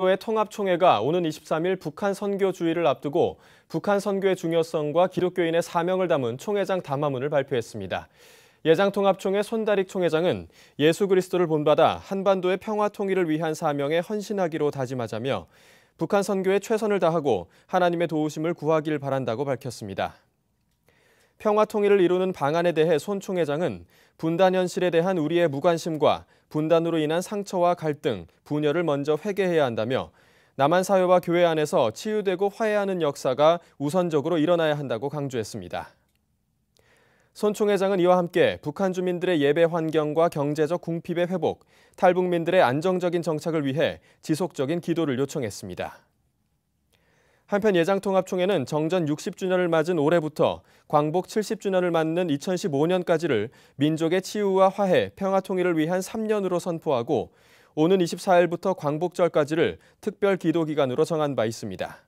의 통합총회가 오는 23일 북한 선교 주의를 앞두고 북한 선교의 중요성과 기독교인의 사명을 담은 총회장 담화문을 발표했습니다. 예장통합총회 손다릭 총회장은 예수 그리스도를 본받아 한반도의 평화 통일을 위한 사명에 헌신하기로 다짐하자며 북한 선교에 최선을 다하고 하나님의 도우심을 구하길 바란다고 밝혔습니다. 평화 통일을 이루는 방안에 대해 손 총회장은 분단 현실에 대한 우리의 무관심과 분단으로 인한 상처와 갈등, 분열을 먼저 회개해야 한다며 남한 사회와 교회 안에서 치유되고 화해하는 역사가 우선적으로 일어나야 한다고 강조했습니다. 손 총회장은 이와 함께 북한 주민들의 예배 환경과 경제적 궁핍의 회복, 탈북민들의 안정적인 정착을 위해 지속적인 기도를 요청했습니다. 한편 예장통합총회는 정전 60주년을 맞은 올해부터 광복 70주년을 맞는 2015년까지를 민족의 치유와 화해, 평화 통일을 위한 3년으로 선포하고 오는 24일부터 광복절까지를 특별 기도 기간으로 정한 바 있습니다.